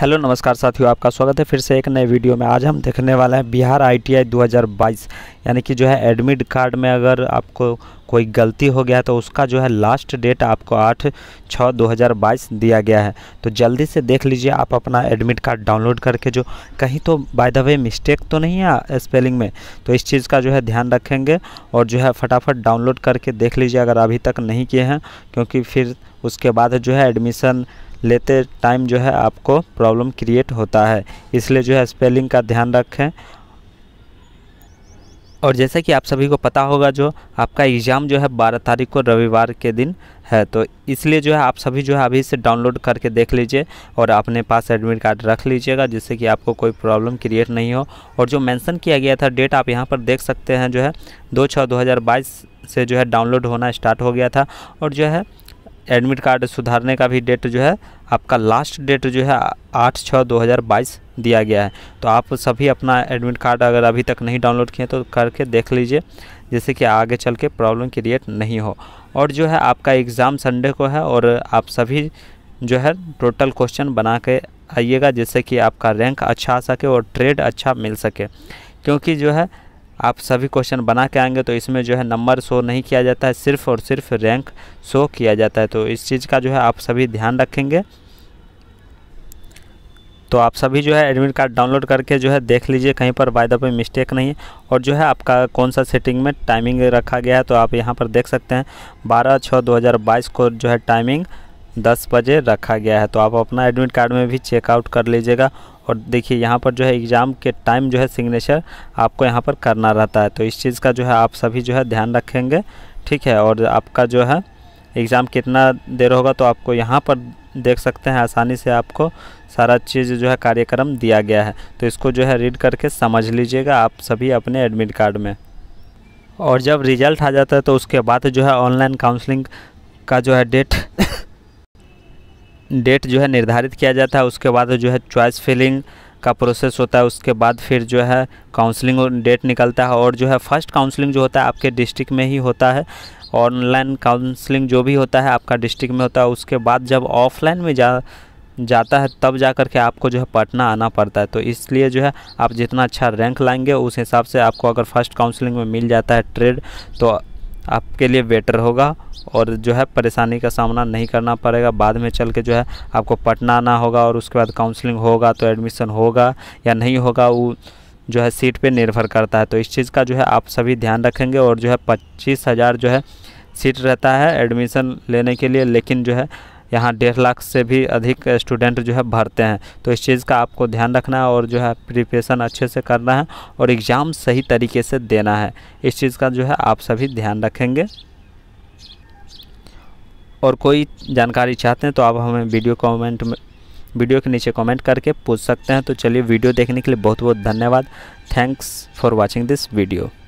hello नमस्कार साथियों आपका स्वागत है फिर से एक नए वीडियो में आज हम देखने वाले हैं बिहार आईटीआई 2022 यानी कि जो है एडमिट कार्ड में अगर आपको कोई गलती हो गया तो उसका जो है लास्ट डेट आपको आठ छः दो हज़ार बाईस दिया गया है तो जल्दी से देख लीजिए आप अपना एडमिट कार्ड डाउनलोड करके जो कहीं तो बाय द वे मिस्टेक तो नहीं है स्पेलिंग में तो इस चीज़ का जो है ध्यान रखेंगे और जो है फटाफट डाउनलोड करके देख लीजिए अगर अभी तक नहीं किए हैं क्योंकि फिर उसके बाद जो है एडमिशन लेते टाइम जो है आपको प्रॉब्लम क्रिएट होता है इसलिए जो है स्पेलिंग का ध्यान रखें और जैसे कि आप सभी को पता होगा जो आपका एग्ज़ाम जो है बारह तारीख को रविवार के दिन है तो इसलिए जो है आप सभी जो है अभी से डाउनलोड करके देख लीजिए और अपने पास एडमिट कार्ड रख लीजिएगा जिससे कि आपको कोई प्रॉब्लम क्रिएट नहीं हो और जो मेंशन किया गया था डेट आप यहाँ पर देख सकते हैं जो है दो छः दो से जो है डाउनलोड होना स्टार्ट हो गया था और जो है एडमिट कार्ड सुधारने का भी डेट जो है आपका लास्ट डेट जो है आठ छः दो हज़ार बाईस दिया गया है तो आप सभी अपना एडमिट कार्ड अगर अभी तक नहीं डाउनलोड किए तो करके देख लीजिए जैसे कि आगे चल के प्रॉब्लम क्रिएट नहीं हो और जो है आपका एग्ज़ाम संडे को है और आप सभी जो है टोटल क्वेश्चन बना के आइएगा जिससे कि आपका रैंक अच्छा आ सके और ट्रेड अच्छा मिल सके क्योंकि जो है आप सभी क्वेश्चन बना के आएंगे तो इसमें जो है नंबर शो नहीं किया जाता है सिर्फ और सिर्फ रैंक शो किया जाता है तो इस चीज़ का जो है आप सभी ध्यान रखेंगे तो आप सभी जो है एडमिट कार्ड डाउनलोड करके जो है देख लीजिए कहीं पर बाय द पे मिस्टेक नहीं है और जो है आपका कौन सा सेटिंग में टाइमिंग रखा गया है तो आप यहाँ पर देख सकते हैं बारह छः दो को जो है टाइमिंग दस बजे रखा गया है तो आप अपना एडमिट कार्ड में भी चेकआउट कर लीजिएगा और देखिए यहाँ पर जो है एग्ज़ाम के टाइम जो है सिग्नेचर आपको यहाँ पर करना रहता है तो इस चीज़ का जो है आप सभी जो है ध्यान रखेंगे ठीक है और आपका जो है एग्ज़ाम कितना देर होगा तो आपको यहाँ पर देख सकते हैं आसानी से आपको सारा चीज़ जो है कार्यक्रम दिया गया है तो इसको जो है रीड करके समझ लीजिएगा आप सभी अपने एडमिट कार्ड में और जब रिज़ल्ट आ जाता है तो उसके बाद जो है ऑनलाइन काउंसलिंग का जो है डेट डेट जो है निर्धारित किया जाता है उसके बाद जो है चॉइस फिलिंग का प्रोसेस होता है उसके बाद फिर जो है काउंसलिंग डेट निकलता है और जो है फर्स्ट काउंसलिंग जो होता है आपके डिस्ट्रिक्ट में ही होता है ऑनलाइन काउंसलिंग जो भी होता है आपका डिस्ट्रिक्ट में होता है उसके बाद जब ऑफलाइन में जा जाता है तब जा कर के आपको जो है पटना आना पड़ता है तो इसलिए जो है आप जितना अच्छा रैंक लाएंगे उस हिसाब से आपको अगर फर्स्ट काउंसलिंग में मिल जाता है ट्रेड तो आपके लिए बेटर होगा और जो है परेशानी का सामना नहीं करना पड़ेगा बाद में चल के जो है आपको पटना आना होगा और उसके बाद काउंसलिंग होगा तो एडमिशन होगा या नहीं होगा वो जो है सीट पे निर्भर करता है तो इस चीज़ का जो है आप सभी ध्यान रखेंगे और जो है पच्चीस हज़ार जो है सीट रहता है एडमिशन लेने के लिए लेकिन जो है यहाँ डेढ़ लाख से भी अधिक स्टूडेंट जो है भरते हैं तो इस चीज़ का आपको ध्यान रखना है और जो है प्रिपरेशन अच्छे से करना है और एग्ज़ाम सही तरीके से देना है इस चीज़ का जो है आप सभी ध्यान रखेंगे और कोई जानकारी चाहते हैं तो आप हमें वीडियो कमेंट में वीडियो के नीचे कमेंट करके पूछ सकते हैं तो चलिए वीडियो देखने के लिए बहुत बहुत धन्यवाद thanks for watching this video